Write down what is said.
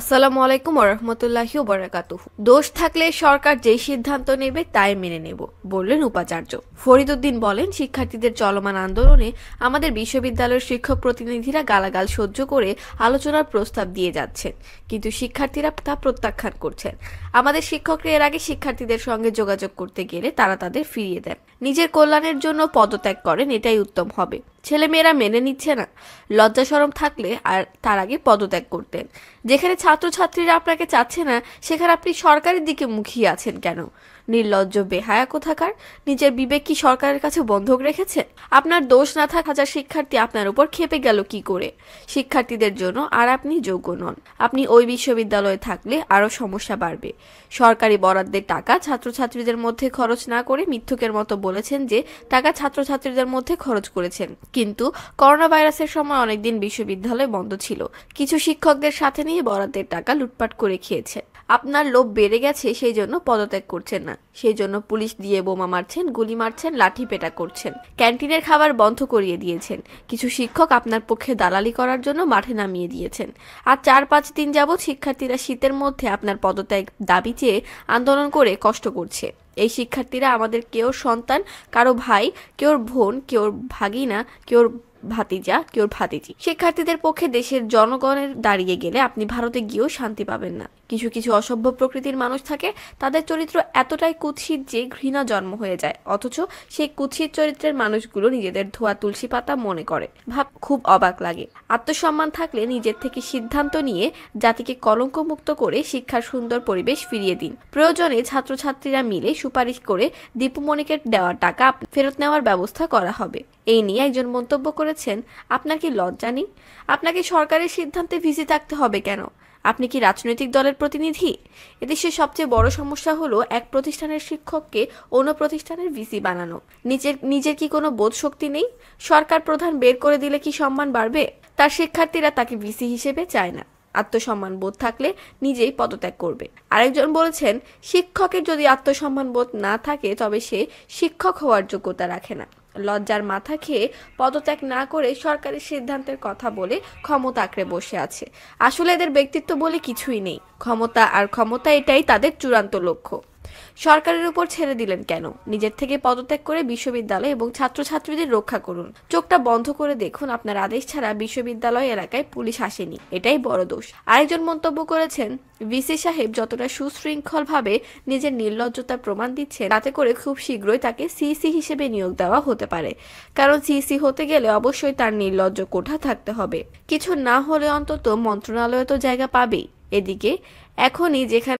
আসসালামু আলাইকুম ওরহমতুল্লাহি ওবরাকাতুহ দোষ থাকলে সরকার যেই সিদ্ধান্ত নেবে তাই মেনে নেব বললেন উপাচার্য ফরিদুদ্দিন বলেন শিক্ষার্থীদের চলমান আন্দোলনে আমাদের বিশ্ববিদ্যালয়ের শিক্ষক প্রতিনিধিরা গালাগাল সহ্য করে আলোচনার প্রস্তাব দিয়ে যাচ্ছেন কিন্তু শিক্ষার্থীরা তা প্রত্যাখ্যান করছেন আমাদের শিক্ষকরা এর আগে শিক্ষার্থীদের সঙ্গে যোগাযোগ করতে গেলে তারা তাদের ফিরিয়ে দেন নিজের কল্যাণের জন্য পদত্যাগ করেন এটাই উত্তম হবে ছেলেমেয়েরা মেনে নিচ্ছে না লজ্জা সরম থাকলে আর তার আগে পদত্যাগ করতেন যেখানে ছাত্রছাত্রীরা আপনাকে চাচ্ছে না সেখানে আপনি সরকারের দিকে মুখিয়ে আছেন কেন নির্লজ্জ বেহায়া কোথাকার নিজের বিবেক কি সরকারের কাছে বন্ধক রেখেছে আপনার দোষ না থাক হাজার শিক্ষার্থী আপনার উপর খেপে গেল কি করে শিক্ষার্থীদের জন্য আর আপনি যোগ্য নন আপনি ওই বিশ্ববিদ্যালয়ে থাকলে আরও সমস্যা বাড়বে সরকারি বরাদ্দের টাকা ছাত্রছাত্রীদের মধ্যে খরচ না করে মিথ্যুকের মতো বলেছেন যে টাকা ছাত্রছাত্রীদের মধ্যে খরচ করেছেন কিন্তু করোনা ভাইরাসের সময় অনেকদিন বিশ্ববিদ্যালয় বন্ধ ছিল কিছু শিক্ষকদের সাথে নিয়ে বরাদ্দের টাকা লুটপাট করে খেয়েছে আপনার লোভ বেড়ে গেছে সেই জন্য পদত্যাগ করছেন না সেই জন্য পুলিশ দিয়ে বোমা মারছেন গুলি মারছেন লাঠি পেটা করছেন ক্যান্টিনের খাবার বন্ধ করিয়ে দিয়েছেন কিছু শিক্ষক আপনার পক্ষে দালালি করার জন্য মাঠে নামিয়ে দিয়েছেন আর চার পাঁচ দিন যাবৎ শিক্ষার্থীরা শীতের মধ্যে আপনার পদত্যাগ দাবি চেয়ে আন্দোলন করে কষ্ট করছে এই শিক্ষার্থীরা আমাদের কেউ সন্তান কারো ভাই কেউ বোন কেউ ভাগিনা কেউ ভাতিজা কেউ ভাতিজি শিক্ষার্থীদের পক্ষে দেশের জনগণের দাঁড়িয়ে গেলে আপনি ভারতে গিয়েও শান্তি পাবেন না কিছু কিছু অসভ্য প্রকৃতির মানুষ থাকে তাদের চরিত্র এতটাই কুৎসিত যে ঘৃণা জন্ম হয়ে যায় অথচ সেই কুৎসিত চরিত্রের মানুষগুলো নিজেদের ধোয়া তুলসী পাতা মনে করে ভাব খুব অবাক লাগে আত্মসম্মান থাকলে নিজের থেকে সিদ্ধান্ত নিয়ে জাতিকে কলঙ্কমুক্ত করে শিক্ষার সুন্দর পরিবেশ ফিরিয়ে দিন প্রয়োজনে ছাত্রছাত্রীরা মিলে সুপারিশ করে দীপু মনিকের দেওয়া টাকা ফেরত নেওয়ার ব্যবস্থা করা হবে এই নিয়ে একজন মন্তব্য করে করেছেন আপনার কি লজ্জা নেই আপনাকে সরকারের সিদ্ধান্তে ভিজে থাকতে হবে কেন আপনি কি রাজনৈতিক দলের প্রতিনিধি এদেশের সবচেয়ে বড় সমস্যা হলো এক প্রতিষ্ঠানের শিক্ষককে অন্য প্রতিষ্ঠানের ভিসি বানানো নিজের নিজের কি কোনো বোধ শক্তি নেই সরকার প্রধান বের করে দিলে কি সম্মান বাড়বে তার শিক্ষার্থীরা তাকে ভিসি হিসেবে চায় না আত্মসম্মান বোধ থাকলে নিজেই পদত্যাগ করবে আরেকজন বলেছেন শিক্ষকের যদি আত্মসম্মান বোধ না থাকে তবে সে শিক্ষক হওয়ার যোগ্যতা রাখে না লজ্জার মাথা খেয়ে পদত্যাগ না করে সরকারি সিদ্ধান্তের কথা বলে ক্ষমতা আঁকড়ে বসে আছে আসলে এদের ব্যক্তিত্ব বলে কিছুই নেই ক্ষমতা আর ক্ষমতা এটাই তাদের চূড়ান্ত লক্ষ্য সরকারের উপর ছেড়ে দিলেন কেন নিজের থেকে পদত্যাগ করে বিশ্ববিদ্যালয় এবং ছাত্রছাত্রীদের রক্ষা করুন চোখটা বন্ধ করে দেখুন আপনার আদেশ ছাড়া বিশ্ববিদ্যালয় এলাকায় পুলিশ আসেনি এটাই বড় দোষ আরেকজন মন্তব্য করেছেন ভিসি সাহেব যতটা সুশৃঙ্খলভাবে নিজের নির্লজ্জতার প্রমাণ দিচ্ছে তাতে করে খুব শীঘ্রই তাকে সিসি হিসেবে নিয়োগ দেওয়া হতে পারে কারণ সিসি হতে গেলে অবশ্যই তার নির্লজ্জ কোঠা থাকতে হবে কিছু না হলে অন্তত মন্ত্রণালয় তো জায়গা পাবেই এদিকে এখনই যেখানে